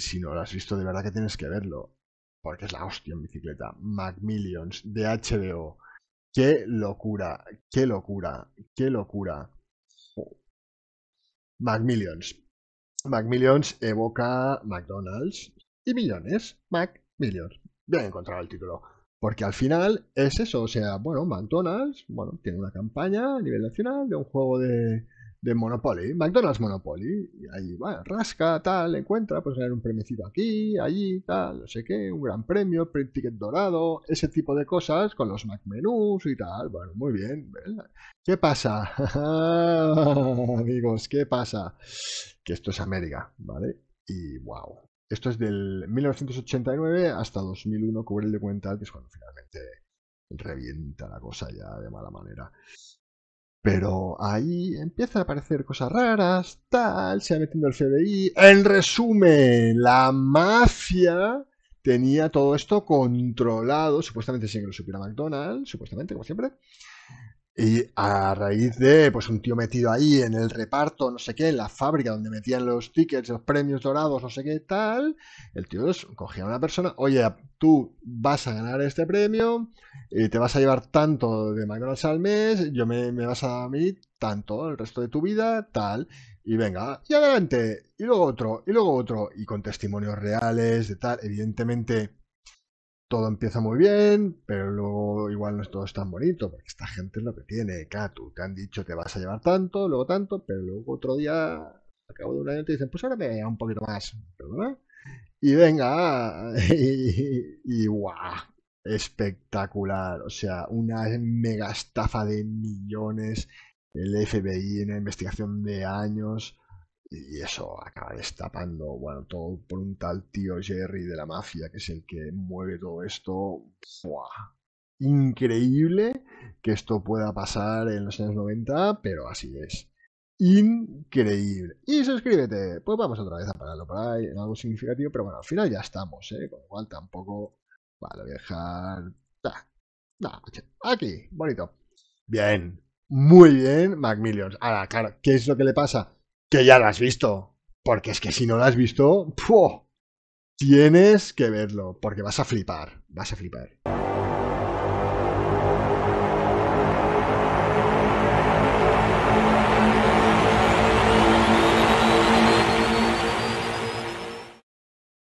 Si no lo has visto, de verdad que tienes que verlo. Porque es la hostia en bicicleta. Macmillions de HBO. ¡Qué locura! ¡Qué locura! ¡Qué locura! McMillions, oh. Macmillions. Macmillions evoca McDonald's y millones. Macmillions. Bien encontrado el título. Porque al final es eso. O sea, bueno, McDonald's, bueno, tiene una campaña a nivel nacional de un juego de, de Monopoly, McDonald's Monopoly, y ahí, va rasca, tal, encuentra, pues ganar un premio aquí, allí, tal, no sé qué, un gran premio, print ticket dorado, ese tipo de cosas con los menús y tal, bueno, muy bien. ¿Qué pasa? Amigos, ¿qué pasa? Que esto es América, ¿vale? Y wow. Esto es del 1989 hasta 2001, cubre el de que es cuando finalmente revienta la cosa ya de mala manera. Pero ahí empiezan a aparecer cosas raras, tal, se ha metido el FBI. En resumen, la mafia tenía todo esto controlado, supuestamente sin que lo supiera McDonald's, supuestamente, como siempre. Y a raíz de pues un tío metido ahí en el reparto, no sé qué, en la fábrica donde metían los tickets, los premios dorados, no sé qué tal, el tío cogía a una persona, oye, tú vas a ganar este premio, y eh, te vas a llevar tanto de McDonald's al mes, yo me, vas a mí tanto el resto de tu vida, tal, y venga, y adelante, y luego otro, y luego otro, y con testimonios reales, de tal, evidentemente todo empieza muy bien, pero luego igual no es todo tan bonito, porque esta gente es lo que tiene. Claro, ah, tú te han dicho que vas a llevar tanto, luego tanto, pero luego otro día, al cabo de un año, te dicen, pues ahora me voy un poquito más, Y venga, y, guau, espectacular. O sea, una mega estafa de millones, el FBI, una investigación de años y eso acaba destapando, bueno, todo por un tal tío Jerry de la mafia, que es el que mueve todo esto. Increíble que esto pueda pasar en los años 90, pero así es. Increíble. Y suscríbete. Pues vamos otra vez a pararlo por ahí en algo significativo, pero bueno, al final ya estamos, ¿eh? Con lo cual tampoco. Vale, voy a dejar. aquí, bonito. Bien, muy bien, Macmillions. Ahora, claro, ¿qué es lo que le pasa? que ya lo has visto. Porque es que si no la has visto, tienes que verlo, porque vas a flipar, vas a flipar.